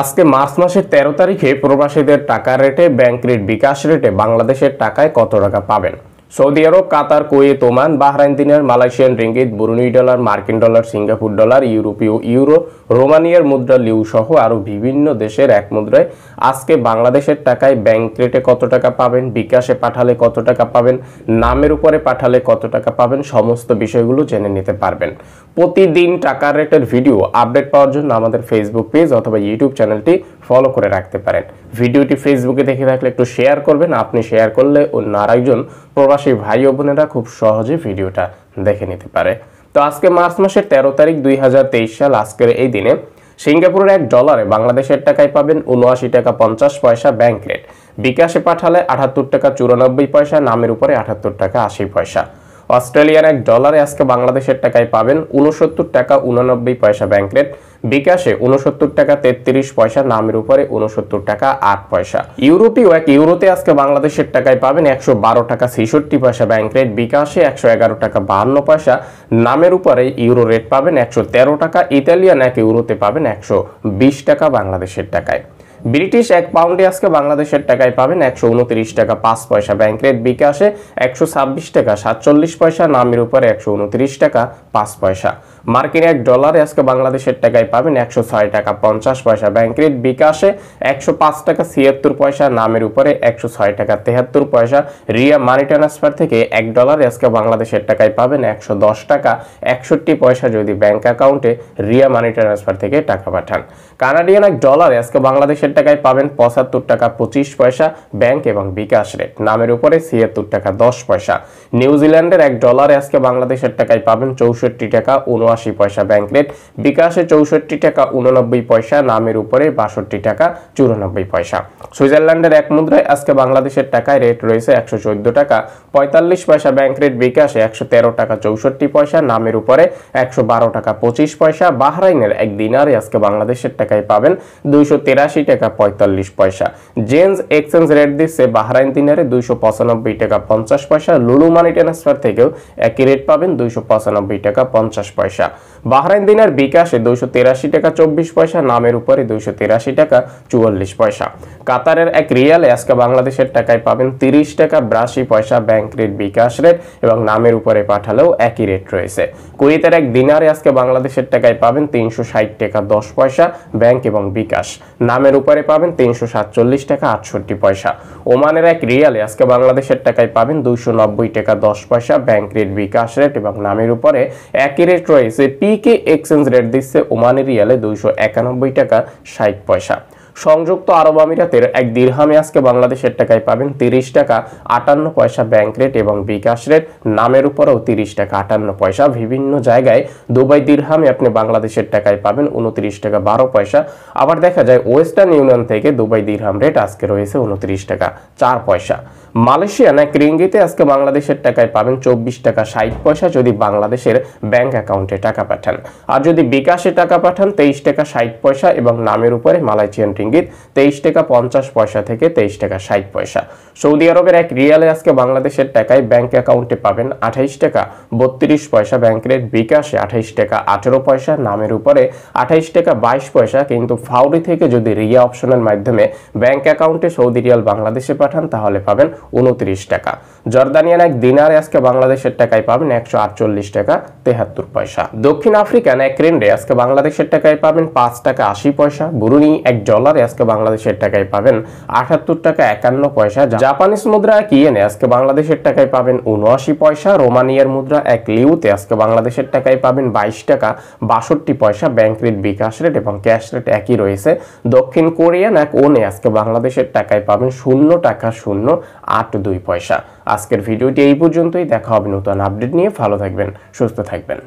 আজকে মার্চ মাসের ১৩ তারিখে প্রবাসীদের টাকা রেটে ব্যাংক রেট বিকাশ রেটে বাংলাদেশের টাকায় কত টাকা পাবেন সৌদি আরব কাতার কুয়েত ওমান বাহরাইন দিনের মালয়েশিয়ান রিঙ্গিত বুরুনি ডলার মার্কিন ডলার সিঙ্গাপুর ডলার ইউরোপীয় ইউরো রোমানিয়ার মুদ্রা লিউ সহ আরও বিভিন্ন দেশের এক মুদ্রায় আজকে বাংলাদেশের টাকায় ব্যাংক রেটে কত টাকা পাবেন বিকাশে পাঠালে কত টাকা পাবেন নামের উপরে পাঠালে কত টাকা পাবেন সমস্ত বিষয়গুলো জেনে নিতে পারবেন প্রতিদিন টাকার রেটের ভিডিও আপডেট পাওয়ার জন্য আমাদের ফেসবুক পেজ অথবা ইউটিউব চ্যানেলটি ফলো করে রাখতে পারেন ভিডিওটি ফেসবুকে দেখে থাকলে একটু শেয়ার করবেন আপনি শেয়ার করলে অন্য আরেকজন প্রবাসী ভাই ও বোনেরা খুব সহজে ভিডিওটা দেখে নিতে পারে তো আজকে মার্চ মাসের ১৩ তারিখ দুই সাল আজকের এই দিনে সিঙ্গাপুরের এক ডলারে বাংলাদেশের টাকায় পাবেন উনআশি টাকা পঞ্চাশ পয়সা ব্যাংক রেট বিকাশে পাঠালে আটাত্তর টাকা চুরানব্বই পয়সা নামের উপরে আটাত্তর টাকা আশি পয়সা অস্ট্রেলিয়ার এক ডলারে আজকে বাংলাদেশের টাকায় পাবেন উনসত্তর টাকা উনানব্বই পয়সা ব্যাংক রেট বিকাশে উনসত্তর টাকা তেত্রিশ পয়সা নামের উপরে উনসত্তর টাকা আট পয়সা ইউরোপীয় এক ইউরোতে আজকে বাংলাদেশের টাকায় পাবেন একশো বারো টাকা ছেষট্টি পয়সা ব্যাংক রেট বিকাশে একশো এগারো টাকা বাহান্ন পয়সা নামের উপরে ইউরো রেট পাবেন একশো তেরো টাকা ইতালিয়ান এক ইউরোতে পাবেন একশো বিশ টাকা বাংলাদেশের টাকায় ব্রিটিশ এক পাউন্ডে আজকে বাংলাদেশের টাকায় পাবেন একশো উনত্রিশ টাকা পাঁচ পয়সা ব্যাংক রেট বিকাশে একশো ছাব্বিশ টাকা সাতচল্লিশ পয়সা নামের উপরে একশো উনত্রিশ টাকা পাঁচ পয়সা মার্কিন এক ডলারে আজকে বাংলাদেশের টাকায় পাবেন একশো ছয় টাকা পঞ্চাশ পয়সা ব্যাংক রেট বিকাশে একশো পাঁচ টাকা ছিয়াত্তর পয়সা নামের উপরে একশো ছয় টাকা তেহাত্তর পয়সা রিয়া মানি ট্রান্সফার থেকে এক ডলারে আজকে বাংলাদেশের টাকায় পাবেন একশো দশ টাকা একষট্টি পয়সা যদি ব্যাংক অ্যাকাউন্টে রিয়া মানি ট্রান্সফার থেকে টাকা পাঠান কানাডিয়ান এক ডলারে আজকে বাংলাদেশের ব্যাংকের টাকায় পাবেন পঁচাত্তর টাকা পঁচিশ পয়সা ব্যাংক এবং বিকাশ রেট নামের উপরে ছিয়াত্তর টাকা দশ পয়সা নিউজিল্যান্ডের এক ডলারে আজকে বাংলাদেশের টাকায় পাবেন চৌষট্টি টাকা উনআশি পয়সা ব্যাংক রেট বিকাশে চৌষট্টি টাকা উননব্বই পয়সা নামের উপরে বাষট্টি টাকা চুরানব্বই পয়সা সুইজারল্যান্ডের এক মুদ্রায় আজকে বাংলাদেশের টাকায় রেট রয়েছে একশো টাকা পঁয়তাল্লিশ পয়সা ব্যাংক রেট বিকাশে একশো তেরো টাকা চৌষট্টি পয়সা নামের উপরে একশো বারো টাকা পঁচিশ পয়সা বাহরাইনের এক দিনারে আজকে বাংলাদেশের টাকায় পাবেন দুইশো তেরাশি টাকা টাকা পঁয়তাল্লিশ পয়সা জেন্স এক্সচেঞ্জ রেট দিচ্ছে বাহরাইন দিনারে দুইশো পঁচানব্বই টাকা পঞ্চাশ পয়সা লুলু মানি ট্রান্সফার থেকেও একই রেট পাবেন দুইশো পঁচানব্বই টাকা পঞ্চাশ পয়সা বাহরাইন দিনার বিকাশে দুইশো তেরাশি টাকা চব্বিশ পয়সা নামের উপরে দুইশো তেরাশি টাকা চুয়াল্লিশ পয়সা কাতারের এক রিয়ালে আজকে বাংলাদেশের টাকায় পাবেন তিরিশ টাকা বিরাশি পয়সা ব্যাংক রেট বিকাশ রেট এবং নামের উপরে পাঠালেও একই রেট রয়েছে কুয়েতের এক দিনারে আজকে বাংলাদেশের টাকায় পাবেন তিনশো ষাট টাকা দশ পয়সা ব্যাংক এবং বিকাশ নামের উপরে করে পাবেন তিনশো সাতচল্লিশ টাকা আটষট্টি পয়সা ওমানের এক রিয়ালে আজকে বাংলাদেশের টাকায় পাবেন দুইশো নব্বই টাকা দশ পয়সা ব্যাংক রেট বিকাশ রেট এবং নামের উপরে একই রেট রয়েছে পিকে এক্সচেঞ্জ রেট দিচ্ছে ওমানের রিয়ালে দুইশো একানব্বই টাকা ষাট পয়সা সংযুক্ত আরব আমিরাতের এক দীর্হামে আজকে বাংলাদেশের টাকায় পাবেন তিরিশ টাকা আটান্ন পয়সা ব্যাংক রেট এবং বিকাশ রেট নামের উপরেও তিরিশ টাকা আটান্ন পয়সা বিভিন্ন জায়গায় দুবাই দীর্হামে আপনি বাংলাদেশের টাকায় পাবেন উনত্রিশ টাকা বারো পয়সা আবার দেখা যায় ওয়েস্টার্ন ইউনিয়ন থেকে দুবাই দীর্হাম রেট আজকে রয়েছে উনত্রিশ টাকা চার পয়সা মালয়েশিয়ান এক রিঙ্গিতে আজকে বাংলাদেশের টাকায় পাবেন চব্বিশ টাকা ষাট পয়সা যদি বাংলাদেশের ব্যাংক অ্যাকাউন্টে টাকা পাঠান আর যদি বিকাশে টাকা পাঠান তেইশ টাকা ষাট পয়সা এবং নামের উপরে মালয়েশিয়ান ইঙ্গিত তেইশ টাকা পঞ্চাশ পয়সা থেকে তেইশ টাকা ষাট পয়সা সৌদি আরবের এক রিয়ালে আজকে বাংলাদেশের টাকায় ব্যাংক অ্যাকাউন্টে পাবেন আঠাইশ টাকা বত্রিশ পয়সা ব্যাংকের বিকাশে আঠাইশ টাকা আঠেরো পয়সা নামের উপরে আঠাইশ টাকা বাইশ পয়সা কিন্তু ফাউরি থেকে যদি রিয়া অপশনের মাধ্যমে ব্যাংক অ্যাকাউন্টে সৌদি রিয়াল বাংলাদেশে পাঠান তাহলে পাবেন উনত্রিশ টাকা জর্দানিয়ান এক দিনারে আজকে বাংলাদেশের টাকায় পাবেন একশো আটচল্লিশ টাকা তেহাত্তর পয়সা দক্ষিণ আফ্রিকান এক রেন্ডে আজকে বাংলাদেশের টাকায় পাবেন পাঁচ টাকা আশি পয়সা বুরুনি এক ডলার ডলার আজকে বাংলাদেশের টাকায় পাবেন আটাত্তর টাকা একান্ন পয়সা জাপানিস মুদ্রা এক ইয়েনে আজকে বাংলাদেশের টাকায় পাবেন উনআশি পয়সা রোমানিয়ার মুদ্রা এক লিউতে আজকে বাংলাদেশের টাকায় পাবেন বাইশ টাকা বাষট্টি পয়সা ব্যাংক রেট বিকাশ রেট এবং ক্যাশ রেট একই রয়েছে দক্ষিণ কোরিয়ান এক ওনে আজকে বাংলাদেশের টাকায় পাবেন শূন্য টাকা শূন্য আট দুই পয়সা আজকের ভিডিওটি এই পর্যন্তই দেখা হবে নতুন আপডেট নিয়ে ভালো থাকবেন সুস্থ থাকবেন